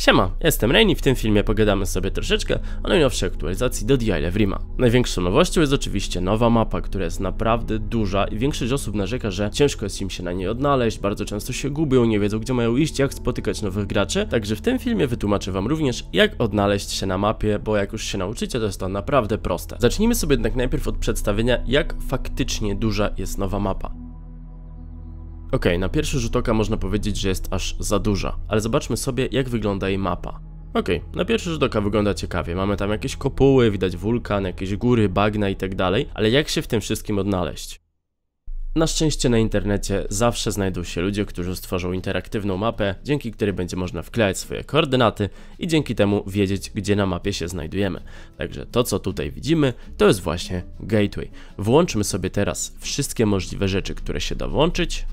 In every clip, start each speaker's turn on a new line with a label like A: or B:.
A: Siema, jestem Rain i w tym filmie pogadamy sobie troszeczkę o najnowszej aktualizacji do The Isle of Rima. Największą nowością jest oczywiście nowa mapa, która jest naprawdę duża i większość osób narzeka, że ciężko jest im się na niej odnaleźć, bardzo często się gubią, nie wiedzą gdzie mają iść, jak spotykać nowych graczy, także w tym filmie wytłumaczę wam również jak odnaleźć się na mapie, bo jak już się nauczycie to jest to naprawdę proste. Zacznijmy sobie jednak najpierw od przedstawienia jak faktycznie duża jest nowa mapa. Ok, na pierwszy rzut oka można powiedzieć, że jest aż za duża, ale zobaczmy sobie jak wygląda jej mapa. Ok, na pierwszy rzut oka wygląda ciekawie, mamy tam jakieś kopuły, widać wulkan, jakieś góry, bagna i tak dalej. ale jak się w tym wszystkim odnaleźć? Na szczęście na internecie zawsze znajdą się ludzie, którzy stworzą interaktywną mapę, dzięki której będzie można wklejać swoje koordynaty i dzięki temu wiedzieć, gdzie na mapie się znajdujemy. Także to, co tutaj widzimy, to jest właśnie gateway. Włączmy sobie teraz wszystkie możliwe rzeczy, które się da włączyć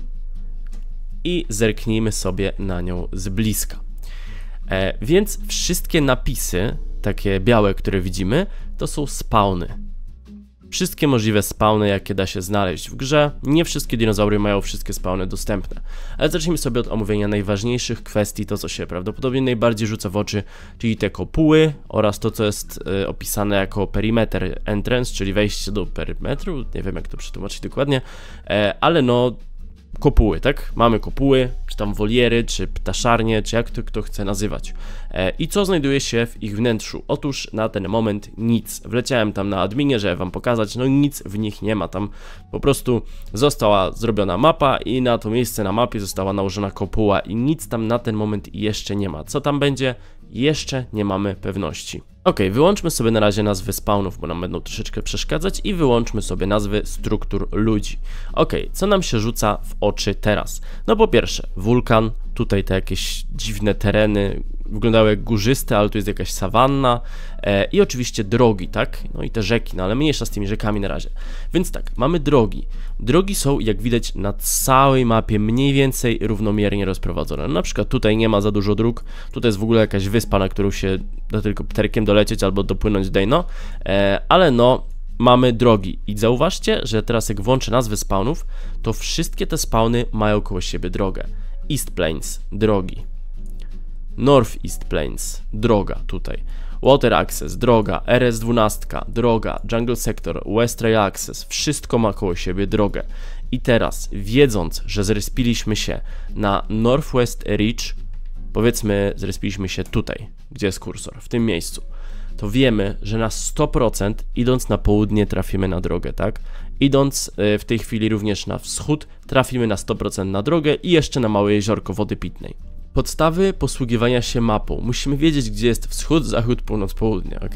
A: i zerknijmy sobie na nią z bliska. E, więc wszystkie napisy, takie białe, które widzimy, to są spawny. Wszystkie możliwe spawny, jakie da się znaleźć w grze. Nie wszystkie dinozaury mają wszystkie spawny dostępne. Ale zacznijmy sobie od omówienia najważniejszych kwestii, to co się prawdopodobnie najbardziej rzuca w oczy, czyli te kopuły oraz to co jest y, opisane jako perimeter entrance, czyli wejście do perimetru. nie wiem jak to przetłumaczyć dokładnie, e, ale no kopuły, tak? Mamy kopuły, czy tam woliery, czy ptaszarnie, czy jak to kto chce nazywać. E, I co znajduje się w ich wnętrzu? Otóż na ten moment nic. Wleciałem tam na adminie, żeby wam pokazać, no nic w nich nie ma. Tam po prostu została zrobiona mapa i na to miejsce na mapie została nałożona kopuła i nic tam na ten moment jeszcze nie ma. Co tam będzie? Jeszcze nie mamy pewności. Ok, wyłączmy sobie na razie nazwy spawnów, bo nam będą troszeczkę przeszkadzać i wyłączmy sobie nazwy struktur ludzi. Ok, co nam się rzuca w oczy teraz? No po pierwsze, wulkan, tutaj te jakieś dziwne tereny, wyglądały jak górzyste, ale tu jest jakaś sawanna e, i oczywiście drogi, tak? No i te rzeki, no ale mniejsza z tymi rzekami na razie. Więc tak, mamy drogi. Drogi są, jak widać, na całej mapie mniej więcej równomiernie rozprowadzone. No, na przykład tutaj nie ma za dużo dróg, tutaj jest w ogóle jakaś wyspa, na którą się da tylko terkiem dolecieć albo dopłynąć Dejno, e, ale no mamy drogi i zauważcie, że teraz jak włączę nazwy spawnów, to wszystkie te spawny mają koło siebie drogę. East Plains, drogi. North East Plains, droga tutaj. Water Access, droga, RS12, droga, Jungle Sector, West Rail Access, wszystko ma koło siebie drogę. I teraz, wiedząc, że zrespiliśmy się na Northwest Ridge, powiedzmy, zrespiliśmy się tutaj, gdzie jest kursor, w tym miejscu to wiemy, że na 100% idąc na południe trafimy na drogę, tak? Idąc e, w tej chwili również na wschód trafimy na 100% na drogę i jeszcze na małe jeziorko wody pitnej. Podstawy posługiwania się mapą. Musimy wiedzieć, gdzie jest wschód, zachód, północ, południe, ok?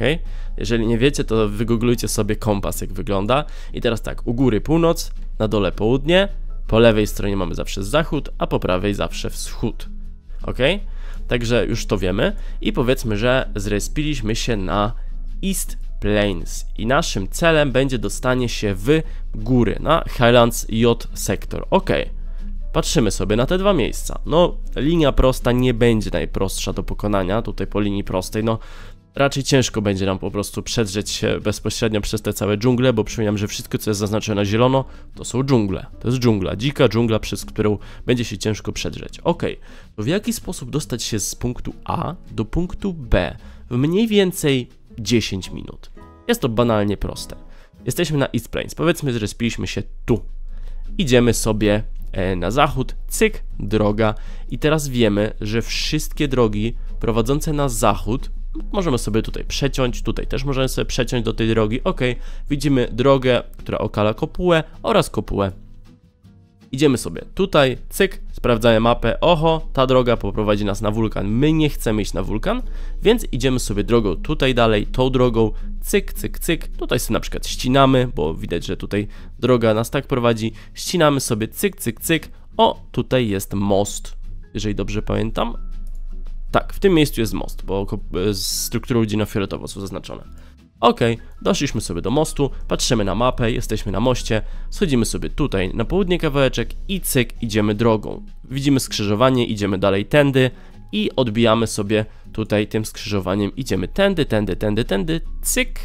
A: Jeżeli nie wiecie, to wygooglujcie sobie kompas, jak wygląda. I teraz tak, u góry północ, na dole południe, po lewej stronie mamy zawsze zachód, a po prawej zawsze wschód, ok? Także już to wiemy i powiedzmy, że zrespiliśmy się na East Plains i naszym celem będzie dostanie się w góry na Highlands J sektor. Ok, patrzymy sobie na te dwa miejsca. No, linia prosta nie będzie najprostsza do pokonania tutaj po linii prostej. No, raczej ciężko będzie nam po prostu przedrzeć się bezpośrednio przez te całe dżungle, bo przypominam, że wszystko co jest zaznaczone na zielono to są dżungle. To jest dżungla, dzika dżungla, przez którą będzie się ciężko przedrzeć. Ok, to w jaki sposób dostać się z punktu A do punktu B w mniej więcej 10 minut? Jest to banalnie proste. Jesteśmy na East Plains, powiedzmy, że spiliśmy się tu. Idziemy sobie e, na zachód, cyk, droga. I teraz wiemy, że wszystkie drogi prowadzące na zachód możemy sobie tutaj przeciąć, tutaj też możemy sobie przeciąć do tej drogi, ok, widzimy drogę, która okala kopułę oraz kopułę. Idziemy sobie tutaj, cyk, sprawdzamy mapę, oho, ta droga poprowadzi nas na wulkan, my nie chcemy iść na wulkan, więc idziemy sobie drogą tutaj dalej, tą drogą, cyk, cyk, cyk, tutaj sobie na przykład ścinamy, bo widać, że tutaj droga nas tak prowadzi, ścinamy sobie cyk, cyk, cyk, o, tutaj jest most, jeżeli dobrze pamiętam, tak, w tym miejscu jest most, bo e, struktury ludzi na są zaznaczone. Ok, doszliśmy sobie do mostu, patrzymy na mapę, jesteśmy na moście, schodzimy sobie tutaj na południe kawałeczek i cyk, idziemy drogą. Widzimy skrzyżowanie, idziemy dalej tędy i odbijamy sobie tutaj tym skrzyżowaniem, idziemy tędy, tędy, tędy, tędy, cyk.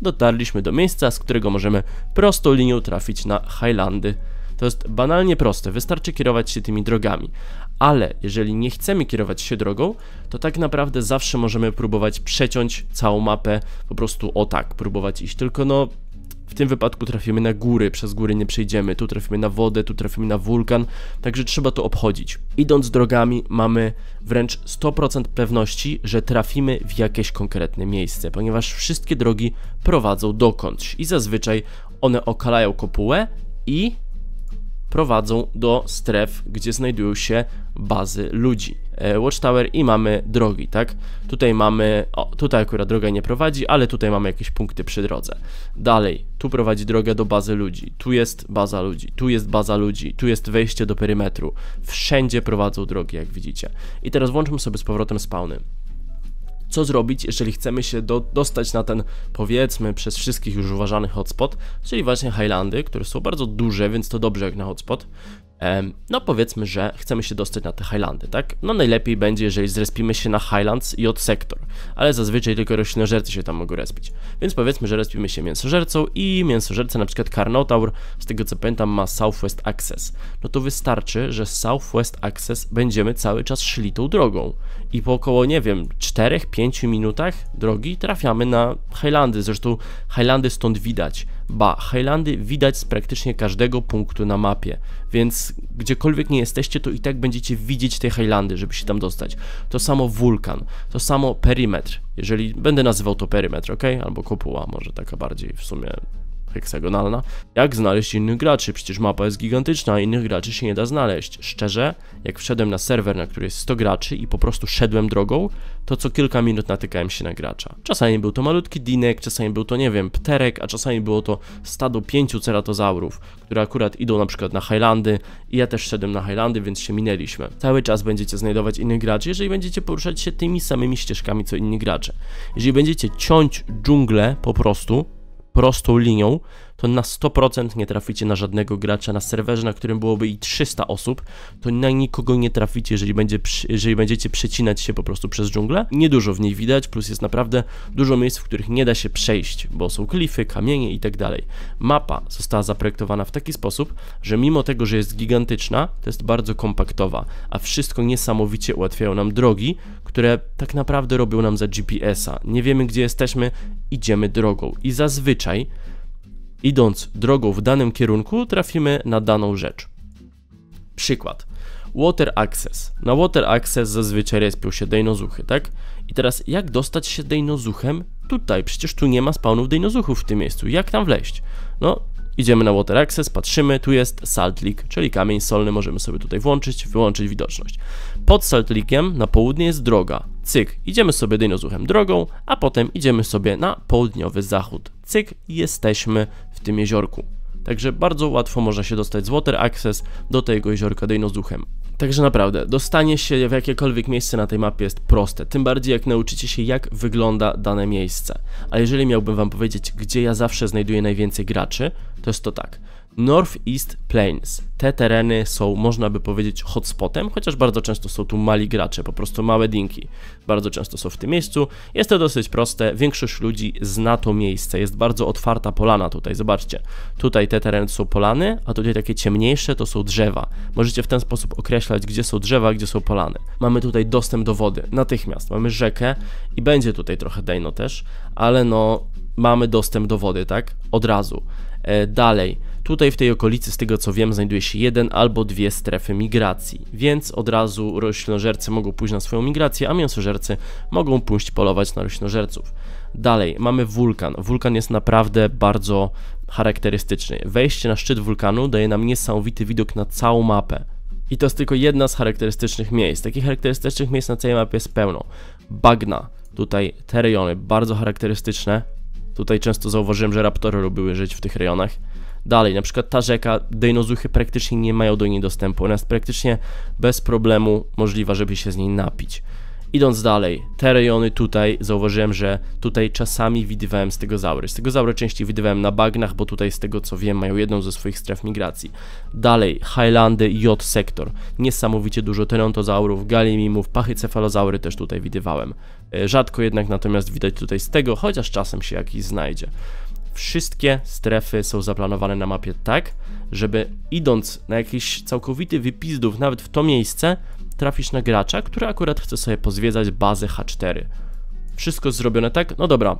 A: Dotarliśmy do miejsca, z którego możemy prostą linią trafić na Highlandy. To jest banalnie proste, wystarczy kierować się tymi drogami ale jeżeli nie chcemy kierować się drogą, to tak naprawdę zawsze możemy próbować przeciąć całą mapę po prostu o tak, próbować iść, tylko no w tym wypadku trafimy na góry, przez góry nie przejdziemy, tu trafimy na wodę, tu trafimy na wulkan, także trzeba to obchodzić. Idąc drogami mamy wręcz 100% pewności, że trafimy w jakieś konkretne miejsce, ponieważ wszystkie drogi prowadzą dokądś i zazwyczaj one okalają kopułę i prowadzą do stref, gdzie znajdują się bazy ludzi. E, Watchtower i mamy drogi, tak? Tutaj mamy, o, tutaj akurat droga nie prowadzi, ale tutaj mamy jakieś punkty przy drodze. Dalej, tu prowadzi droga do bazy ludzi, tu jest baza ludzi, tu jest baza ludzi, tu jest wejście do perymetru. Wszędzie prowadzą drogi, jak widzicie. I teraz włączmy sobie z powrotem spawny co zrobić, jeżeli chcemy się do, dostać na ten, powiedzmy, przez wszystkich już uważany hotspot, czyli właśnie Highlandy, które są bardzo duże, więc to dobrze jak na hotspot, no powiedzmy, że chcemy się dostać na te Highlandy, tak? No najlepiej będzie, jeżeli zrespimy się na Highlands i od sektor, ale zazwyczaj tylko roślinożercy się tam mogą respić. Więc powiedzmy, że respimy się mięsożercą i mięsożerca na przykład Carnotaur, z tego co pamiętam ma Southwest Access. No to wystarczy, że Southwest Access będziemy cały czas szli tą drogą i po około, nie wiem, 4-5 minutach drogi trafiamy na Highlandy, zresztą Highlandy stąd widać Ba, Highlandy widać z praktycznie każdego punktu na mapie, więc gdziekolwiek nie jesteście, to i tak będziecie widzieć te Highlandy, żeby się tam dostać. To samo wulkan, to samo perimetr. jeżeli będę nazywał to perymetr, ok? Albo kopuła, może taka bardziej w sumie heksagonalna. Jak znaleźć innych graczy? Przecież mapa jest gigantyczna, a innych graczy się nie da znaleźć. Szczerze, jak wszedłem na serwer, na który jest 100 graczy i po prostu szedłem drogą, to co kilka minut natykałem się na gracza. Czasami był to malutki dinek, czasami był to, nie wiem, pterek, a czasami było to stado pięciu ceratozaurów, które akurat idą na przykład na Highlandy i ja też szedłem na Highlandy, więc się minęliśmy. Cały czas będziecie znajdować innych graczy, jeżeli będziecie poruszać się tymi samymi ścieżkami co inni gracze. Jeżeli będziecie ciąć dżunglę po prostu, Prostoulinhon to na 100% nie traficie na żadnego gracza na serwerze, na którym byłoby i 300 osób, to na nikogo nie traficie, jeżeli, będzie, jeżeli będziecie przecinać się po prostu przez dżunglę. Niedużo w niej widać, plus jest naprawdę dużo miejsc, w których nie da się przejść, bo są klify, kamienie i tak dalej. Mapa została zaprojektowana w taki sposób, że mimo tego, że jest gigantyczna, to jest bardzo kompaktowa, a wszystko niesamowicie ułatwiają nam drogi, które tak naprawdę robią nam za GPS-a. Nie wiemy, gdzie jesteśmy, idziemy drogą i zazwyczaj Idąc drogą w danym kierunku, trafimy na daną rzecz. Przykład. Water Access. Na Water Access zazwyczaj respią się dejnozuchy, tak? I teraz jak dostać się dejnozuchem tutaj? Przecież tu nie ma spawnów dejnozuchów w tym miejscu. Jak tam wleść? No, idziemy na Water Access, patrzymy, tu jest Salt Lick, czyli kamień solny, możemy sobie tutaj włączyć, wyłączyć widoczność. Pod Salt Lickiem na południe jest droga. Cyk, idziemy sobie dejnozuchem drogą, a potem idziemy sobie na południowy zachód. Cyk, jesteśmy w tym jeziorku. Także bardzo łatwo można się dostać z Water Access do tego jeziorka Deinozuchem. Także naprawdę, dostanie się w jakiekolwiek miejsce na tej mapie jest proste, tym bardziej jak nauczycie się jak wygląda dane miejsce. A jeżeli miałbym wam powiedzieć, gdzie ja zawsze znajduję najwięcej graczy, to jest to tak. Northeast Plains. Te tereny są, można by powiedzieć, hotspotem, chociaż bardzo często są tu mali gracze, po prostu małe dinki. Bardzo często są w tym miejscu. Jest to dosyć proste, większość ludzi zna to miejsce, jest bardzo otwarta polana tutaj, zobaczcie. Tutaj te tereny są polany, a tutaj takie ciemniejsze to są drzewa. Możecie w ten sposób określać, gdzie są drzewa, gdzie są polany. Mamy tutaj dostęp do wody, natychmiast. Mamy rzekę i będzie tutaj trochę dejno też, ale no mamy dostęp do wody, tak? Od razu. E, dalej. Tutaj w tej okolicy, z tego co wiem, znajduje się jeden albo dwie strefy migracji, więc od razu roślinożercy mogą pójść na swoją migrację, a mięsożercy mogą pójść polować na roślinożerców. Dalej, mamy wulkan. Wulkan jest naprawdę bardzo charakterystyczny. Wejście na szczyt wulkanu daje nam niesamowity widok na całą mapę. I to jest tylko jedna z charakterystycznych miejsc. Takich charakterystycznych miejsc na całej mapie jest pełno. Bagna, tutaj te rejony, bardzo charakterystyczne, Tutaj często zauważyłem, że raptory lubiły żyć w tych rejonach. Dalej, na przykład ta rzeka, dejnozuchy praktycznie nie mają do niej dostępu, ona jest praktycznie bez problemu możliwa, żeby się z niej napić. Idąc dalej, te rejony tutaj zauważyłem, że tutaj czasami widywałem stegozaury. Stegozaury częściej widywałem na bagnach, bo tutaj z tego co wiem mają jedną ze swoich stref migracji. Dalej, Highlandy J-sektor. Niesamowicie dużo terontozaurów, galimimów, pachycefalozaury też tutaj widywałem. E, rzadko jednak natomiast widać tutaj z tego, chociaż czasem się jakiś znajdzie wszystkie strefy są zaplanowane na mapie tak, żeby idąc na jakiś całkowity wypizdów nawet w to miejsce, trafisz na gracza, który akurat chce sobie pozwiedzać bazę H4. Wszystko zrobione tak, no dobra.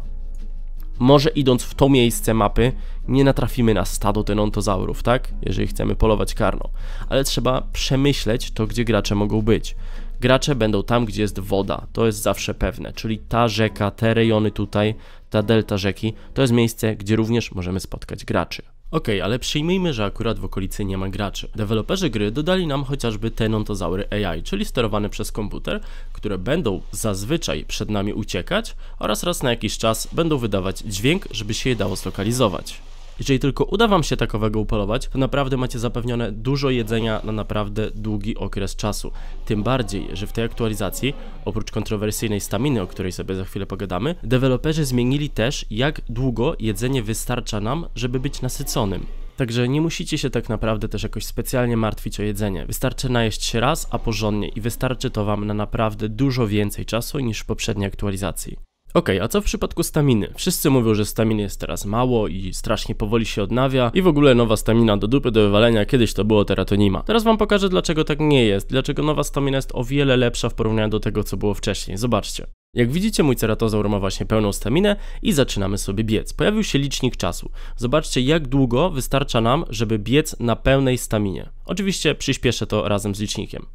A: Może idąc w to miejsce mapy, nie natrafimy na stado tenontozaurów, tak? Jeżeli chcemy polować karno. Ale trzeba przemyśleć to, gdzie gracze mogą być. Gracze będą tam, gdzie jest woda, to jest zawsze pewne, czyli ta rzeka, te rejony tutaj, ta delta rzeki, to jest miejsce, gdzie również możemy spotkać graczy. Okej, okay, ale przyjmijmy, że akurat w okolicy nie ma graczy. Deweloperzy gry dodali nam chociażby tenontozaury AI, czyli sterowane przez komputer, które będą zazwyczaj przed nami uciekać oraz raz na jakiś czas będą wydawać dźwięk, żeby się je dało zlokalizować. Jeżeli tylko uda Wam się takowego upolować, to naprawdę macie zapewnione dużo jedzenia na naprawdę długi okres czasu. Tym bardziej, że w tej aktualizacji, oprócz kontrowersyjnej staminy, o której sobie za chwilę pogadamy, deweloperzy zmienili też, jak długo jedzenie wystarcza nam, żeby być nasyconym. Także nie musicie się tak naprawdę też jakoś specjalnie martwić o jedzenie. Wystarczy najeść się raz, a porządnie i wystarczy to Wam na naprawdę dużo więcej czasu niż w poprzedniej aktualizacji. Okej, okay, a co w przypadku staminy? Wszyscy mówią, że staminy jest teraz mało i strasznie powoli się odnawia i w ogóle nowa stamina do dupy do wywalenia, kiedyś to było teratonima. Teraz wam pokażę dlaczego tak nie jest, dlaczego nowa stamina jest o wiele lepsza w porównaniu do tego co było wcześniej, zobaczcie. Jak widzicie, mój ceratozaur ma właśnie pełną staminę i zaczynamy sobie biec. Pojawił się licznik czasu. Zobaczcie, jak długo wystarcza nam, żeby biec na pełnej staminie. Oczywiście przyspieszę to razem z licznikiem.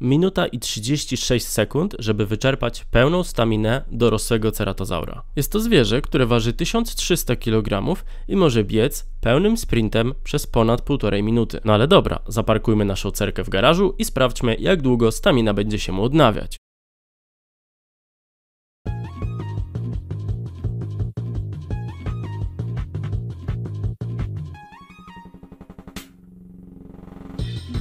A: minuta i 36 sekund, żeby wyczerpać pełną staminę dorosłego ceratozaura. Jest to zwierzę, które waży 1300 kg i może biec pełnym sprintem przez ponad 1,5 minuty. No ale dobra, zaparkujmy naszą cerkę w garażu i sprawdźmy jak długo stamina będzie się mu odnawiać.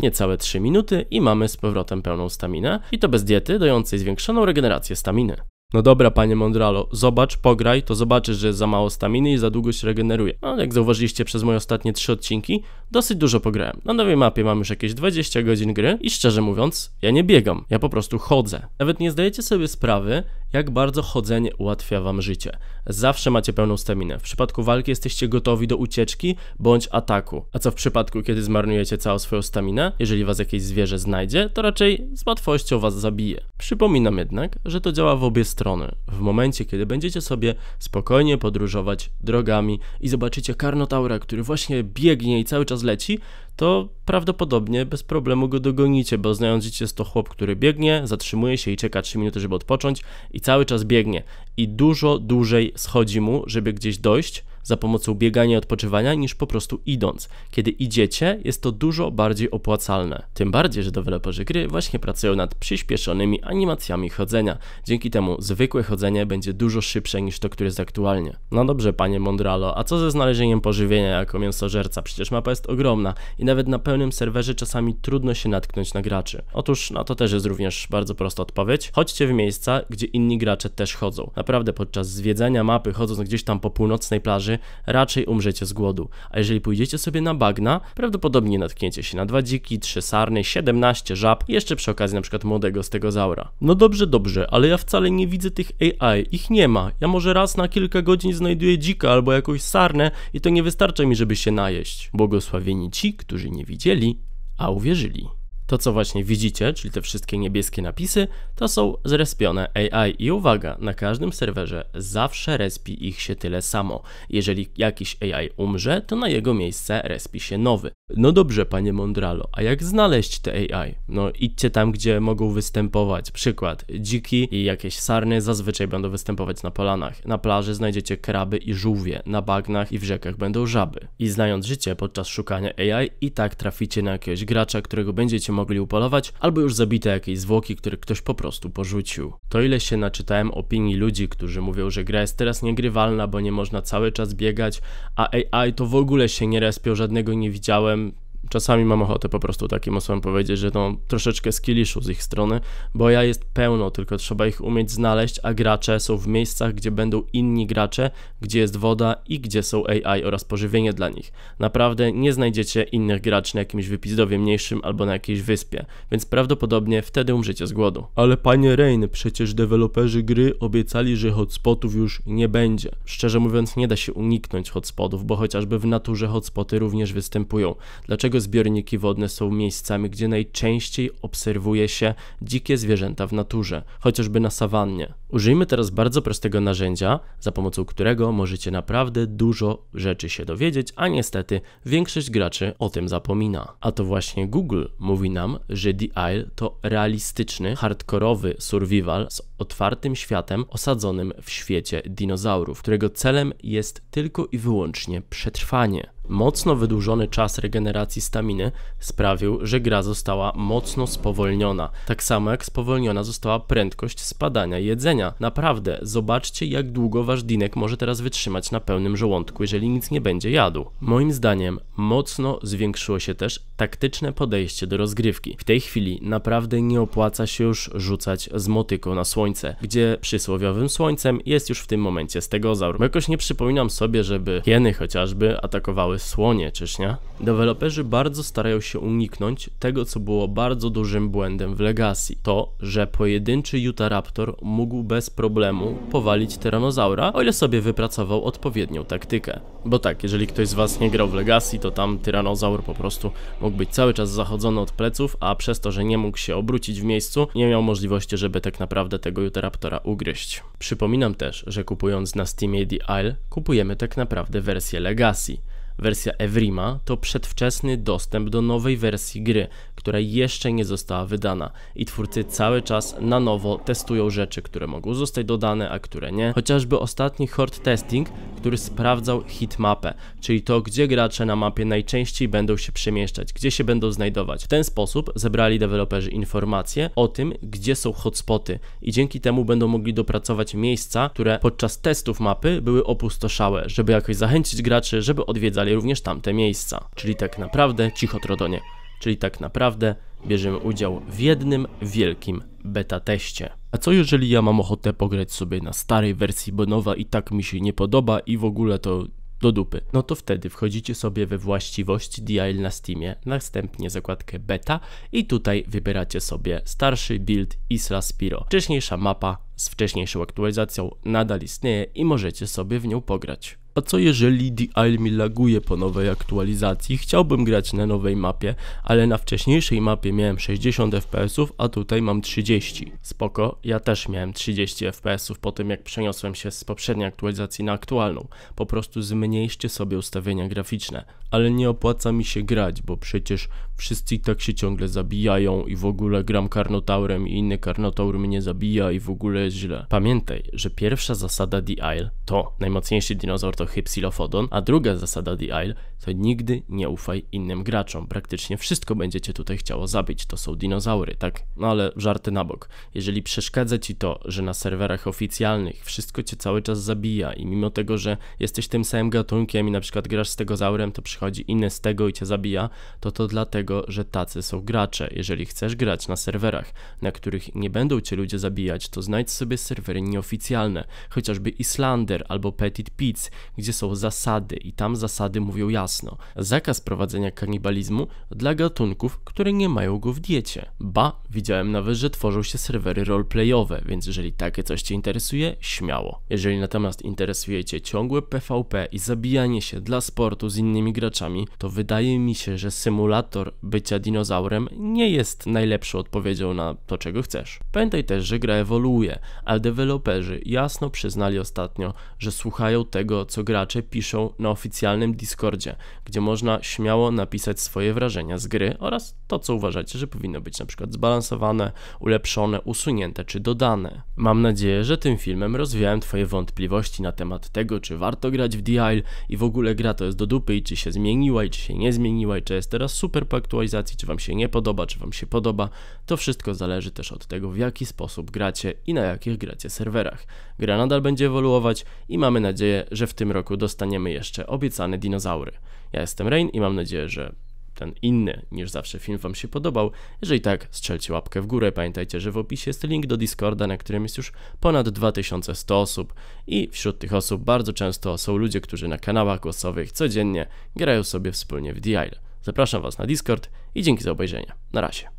A: niecałe 3 minuty i mamy z powrotem pełną staminę i to bez diety dającej zwiększoną regenerację staminy. No dobra, panie Mondralo, zobacz, pograj, to zobaczysz, że za mało staminy i za długo się regeneruje. Ale no, jak zauważyliście przez moje ostatnie trzy odcinki, dosyć dużo pograłem. Na nowej mapie mam już jakieś 20 godzin gry i szczerze mówiąc, ja nie biegam, ja po prostu chodzę. Nawet nie zdajecie sobie sprawy, jak bardzo chodzenie ułatwia wam życie. Zawsze macie pełną staminę. W przypadku walki jesteście gotowi do ucieczki bądź ataku. A co w przypadku, kiedy zmarnujecie całą swoją staminę? Jeżeli was jakieś zwierzę znajdzie, to raczej z łatwością was zabije. Przypominam jednak, że to działa w obie strony. W momencie, kiedy będziecie sobie spokojnie podróżować drogami i zobaczycie karnotaura, który właśnie biegnie i cały czas zleci, to prawdopodobnie bez problemu go dogonicie, bo znając życie jest to chłop, który biegnie, zatrzymuje się i czeka 3 minuty, żeby odpocząć i cały czas biegnie i dużo dłużej schodzi mu, żeby gdzieś dojść, za pomocą biegania i odpoczywania niż po prostu idąc. Kiedy idziecie, jest to dużo bardziej opłacalne. Tym bardziej, że deweloperzy gry właśnie pracują nad przyspieszonymi animacjami chodzenia. Dzięki temu zwykłe chodzenie będzie dużo szybsze niż to, które jest aktualnie. No dobrze, panie Mondralo, a co ze znalezieniem pożywienia jako mięsożerca? Przecież mapa jest ogromna i nawet na pełnym serwerze czasami trudno się natknąć na graczy. Otóż na no to też jest również bardzo prosta odpowiedź. Chodźcie w miejsca, gdzie inni gracze też chodzą. Naprawdę podczas zwiedzania mapy, chodząc gdzieś tam po północnej plaży, raczej umrzecie z głodu. A jeżeli pójdziecie sobie na bagna, prawdopodobnie natkniecie się na dwa dziki, trzy sarny, 17 żab i jeszcze przy okazji na przykład młodego stegozaura. No dobrze, dobrze, ale ja wcale nie widzę tych AI, ich nie ma. Ja może raz na kilka godzin znajduję dzika albo jakąś sarnę i to nie wystarcza mi, żeby się najeść. Błogosławieni ci, którzy nie widzieli, a uwierzyli. To, co właśnie widzicie, czyli te wszystkie niebieskie napisy, to są zrespione AI. I uwaga, na każdym serwerze zawsze respi ich się tyle samo. Jeżeli jakiś AI umrze, to na jego miejsce respi się nowy. No dobrze, panie Mondralo, a jak znaleźć te AI? No idźcie tam, gdzie mogą występować. Przykład, dziki i jakieś sarny zazwyczaj będą występować na polanach. Na plaży znajdziecie kraby i żółwie, na bagnach i w rzekach będą żaby. I znając życie podczas szukania AI i tak traficie na jakiegoś gracza, którego będziecie mogli upolować, albo już zabite jakieś zwłoki, które ktoś po prostu porzucił. To ile się naczytałem opinii ludzi, którzy mówią, że gra jest teraz niegrywalna, bo nie można cały czas biegać, a AI to w ogóle się nie respią, żadnego nie widziałem, czasami mam ochotę po prostu takim osobom powiedzieć, że to no, troszeczkę skilliszu z ich strony, bo ja jest pełno, tylko trzeba ich umieć znaleźć, a gracze są w miejscach, gdzie będą inni gracze, gdzie jest woda i gdzie są AI oraz pożywienie dla nich. Naprawdę nie znajdziecie innych graczy na jakimś wypizdowie mniejszym albo na jakiejś wyspie, więc prawdopodobnie wtedy umrzecie z głodu. Ale panie Rain, przecież deweloperzy gry obiecali, że hotspotów już nie będzie. Szczerze mówiąc nie da się uniknąć hotspotów, bo chociażby w naturze hotspoty również występują. Dlaczego zbiorniki wodne są miejscami, gdzie najczęściej obserwuje się dzikie zwierzęta w naturze, chociażby na sawannie. Użyjmy teraz bardzo prostego narzędzia, za pomocą którego możecie naprawdę dużo rzeczy się dowiedzieć, a niestety większość graczy o tym zapomina. A to właśnie Google mówi nam, że The Isle to realistyczny, hardkorowy survival z otwartym światem osadzonym w świecie dinozaurów, którego celem jest tylko i wyłącznie przetrwanie. Mocno wydłużony czas regeneracji staminy sprawił, że gra została mocno spowolniona. Tak samo jak spowolniona została prędkość spadania jedzenia. Naprawdę, zobaczcie jak długo wasz dinek może teraz wytrzymać na pełnym żołądku, jeżeli nic nie będzie jadł. Moim zdaniem mocno zwiększyło się też taktyczne podejście do rozgrywki. W tej chwili naprawdę nie opłaca się już rzucać z motyką na słońce, gdzie przysłowiowym słońcem jest już w tym momencie stegozaur. Bo jakoś nie przypominam sobie, żeby hieny chociażby atakowały słonie, słonie Czysznia, deweloperzy bardzo starają się uniknąć tego, co było bardzo dużym błędem w Legacy. To, że pojedynczy Utahraptor mógł bez problemu powalić tyranozaura, o ile sobie wypracował odpowiednią taktykę. Bo tak, jeżeli ktoś z was nie grał w Legacy, to tam tyranozaur po prostu mógł być cały czas zachodzony od pleców, a przez to, że nie mógł się obrócić w miejscu, nie miał możliwości, żeby tak naprawdę tego Utahraptora ugryźć. Przypominam też, że kupując na Steamie The Isle, kupujemy tak naprawdę wersję Legacy wersja Evrima to przedwczesny dostęp do nowej wersji gry, która jeszcze nie została wydana i twórcy cały czas na nowo testują rzeczy, które mogą zostać dodane, a które nie. Chociażby ostatni hard testing, który sprawdzał hitmapę, czyli to, gdzie gracze na mapie najczęściej będą się przemieszczać, gdzie się będą znajdować. W ten sposób zebrali deweloperzy informacje o tym, gdzie są hotspoty i dzięki temu będą mogli dopracować miejsca, które podczas testów mapy były opustoszałe, żeby jakoś zachęcić graczy, żeby odwiedzali również tamte miejsca. Czyli tak naprawdę cicho trodonie. Czyli tak naprawdę bierzemy udział w jednym wielkim beta teście. A co jeżeli ja mam ochotę pograć sobie na starej wersji, bo nowa i tak mi się nie podoba i w ogóle to do dupy. No to wtedy wchodzicie sobie we właściwości DIL na Steamie, następnie zakładkę beta i tutaj wybieracie sobie starszy build Isla Spiro. Wcześniejsza mapa z wcześniejszą aktualizacją nadal istnieje i możecie sobie w nią pograć. A co jeżeli The Isle mi laguje po nowej aktualizacji? Chciałbym grać na nowej mapie, ale na wcześniejszej mapie miałem 60 fps, a tutaj mam 30. Spoko, ja też miałem 30 fps po tym jak przeniosłem się z poprzedniej aktualizacji na aktualną. Po prostu zmniejszcie sobie ustawienia graficzne ale nie opłaca mi się grać, bo przecież wszyscy i tak się ciągle zabijają i w ogóle gram karnotaurem i inny karnotaur mnie zabija i w ogóle jest źle. Pamiętaj, że pierwsza zasada The Isle to najmocniejszy dinozaur to Hypsilophodon, a druga zasada The Isle to nigdy nie ufaj innym graczom. Praktycznie wszystko będziecie tutaj chciało zabić, to są dinozaury, tak? No ale żarty na bok. Jeżeli przeszkadza ci to, że na serwerach oficjalnych wszystko cię cały czas zabija i mimo tego, że jesteś tym samym gatunkiem i na przykład grasz z tego zaurem, to przy przychodzi inny z tego i cię zabija, to to dlatego, że tacy są gracze. Jeżeli chcesz grać na serwerach, na których nie będą cię ludzie zabijać, to znajdź sobie serwery nieoficjalne, chociażby Islander albo Petit Pits, gdzie są zasady i tam zasady mówią jasno. Zakaz prowadzenia kanibalizmu dla gatunków, które nie mają go w diecie. Ba, widziałem nawet, że tworzą się serwery roleplayowe, więc jeżeli takie coś cię interesuje, śmiało. Jeżeli natomiast cię ciągłe PvP i zabijanie się dla sportu z innymi graczami, graczami, to wydaje mi się, że symulator bycia dinozaurem nie jest najlepszą odpowiedzią na to, czego chcesz. Pamiętaj też, że gra ewoluuje, ale deweloperzy jasno przyznali ostatnio, że słuchają tego, co gracze piszą na oficjalnym Discordzie, gdzie można śmiało napisać swoje wrażenia z gry oraz to, co uważacie, że powinno być na przykład zbalansowane, ulepszone, usunięte czy dodane. Mam nadzieję, że tym filmem rozwiałem Twoje wątpliwości na temat tego, czy warto grać w DIL i w ogóle gra to jest do dupy i czy się z zmieniła i czy się nie zmieniła i czy jest teraz super po aktualizacji, czy Wam się nie podoba, czy Wam się podoba. To wszystko zależy też od tego, w jaki sposób gracie i na jakich gracie serwerach. Gra nadal będzie ewoluować i mamy nadzieję, że w tym roku dostaniemy jeszcze obiecane dinozaury. Ja jestem Rain i mam nadzieję, że ten inny niż zawsze film Wam się podobał. Jeżeli tak, strzelcie łapkę w górę. Pamiętajcie, że w opisie jest link do Discorda, na którym jest już ponad 2100 osób i wśród tych osób bardzo często są ludzie, którzy na kanałach głosowych codziennie grają sobie wspólnie w DIL. Zapraszam Was na Discord i dzięki za obejrzenie. Na razie.